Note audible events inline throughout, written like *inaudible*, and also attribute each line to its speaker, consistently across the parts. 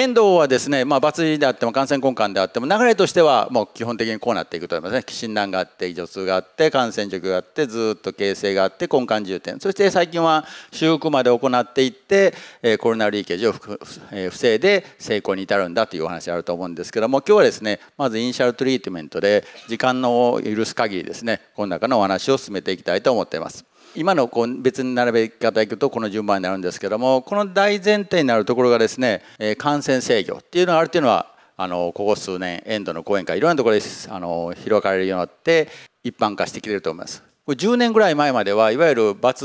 Speaker 1: 遠藤はですね、まあ、罰であっても感染根幹であっても流れとしてはもう基本的にこうなっていくと思いますね診断があって異常痛があって感染軸があってずっと形成があって根幹重点そして最近は修復まで行っていってコロナリーケージを防いで成功に至るんだというお話あると思うんですけども今日はですねまずイニシャルトリートメントで時間の許す限りですねこの中のお話を進めていきたいと思っています。今のこう別に並べ方いくとこの順番になるんですけどもこの大前提になるところがですね感染制御っていうのがあるっていうのはあのここ数年エンドの講演会いろんなところであの広がれるようになって一般化してきてると思います。これ10年ぐらい前まではいわゆる罰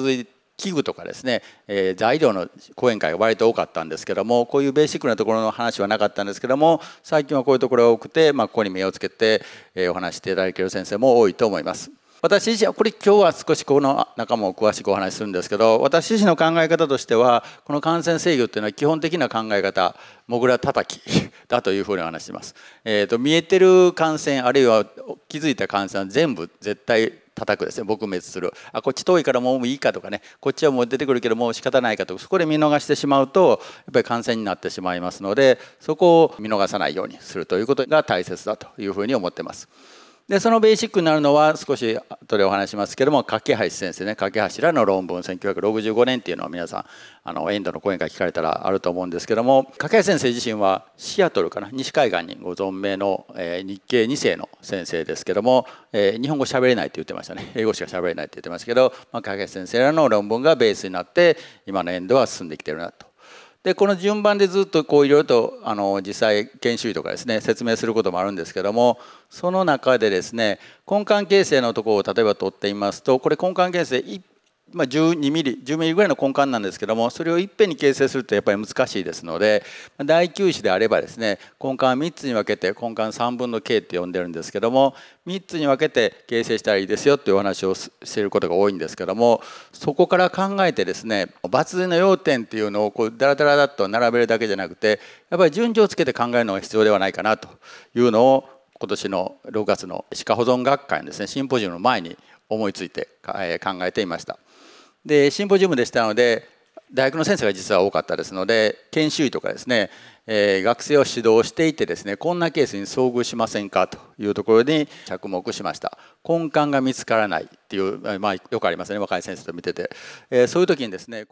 Speaker 1: 器具とかですね、えー、材料の講演会が割と多かったんですけどもこういうベーシックなところの話はなかったんですけども最近はこういうところが多くて、まあ、ここに目をつけて、えー、お話していただける先生も多いと思います。私自身はこれ今日は少しこの中も詳しくお話しするんですけど私自身の考え方としてはこの感染制御っていうのは基本的な考え方もぐらたたき *laughs* だというふうに話します、えーと、と見えてる感染あるいは気づいた感染は全部絶対叩くですね撲滅するあこっち遠いからもういいかとかねこっちはもう出てくるけどもう仕方ないかとかそこで見逃してしまうとやっぱり感染になってしまいますのでそこを見逃さないようにするということが大切だというふうに思ってます。でそのベーシックになるのは少し後でお話しますけども架橋先生ね架橋らの論文1965年っていうのは皆さんあのエンドの講演会聞かれたらあると思うんですけども架橋先生自身はシアトルかな西海岸にご存命の、えー、日系2世の先生ですけども、えー、日本語喋れないって言ってましたね英語しか喋れないって言ってましたけど、まあ、架橋先生らの論文がベースになって今のエンドは進んできてるなと。でこの順番でずっとこういろいろとあの実際研修医とかですね説明することもあるんですけどもその中でですね根幹形成のところを例えば取ってみますとこれ根幹形成一まあ、12ミリ10ミリぐらいの根幹なんですけどもそれをいっぺんに形成するとやっぱり難しいですので第9子であればですね根幹は3つに分けて根幹3分の K って呼んでるんですけども3つに分けて形成したらいいですよっていうお話をしていることが多いんですけどもそこから考えてですね抜群の要点っていうのをこうダラダラだっと並べるだけじゃなくてやっぱり順序をつけて考えるのが必要ではないかなというのを今年の6月の歯科保存学会のですねシンポジウムの前に思いついて考えていました。でシンポジウムでしたので大学の先生が実は多かったですので研修医とかですね、えー、学生を指導していてですねこんなケースに遭遇しませんかというところに着目しました根幹が見つからないっていう、まあ、よくありますね若い先生と見てて、えー、そういう時にですね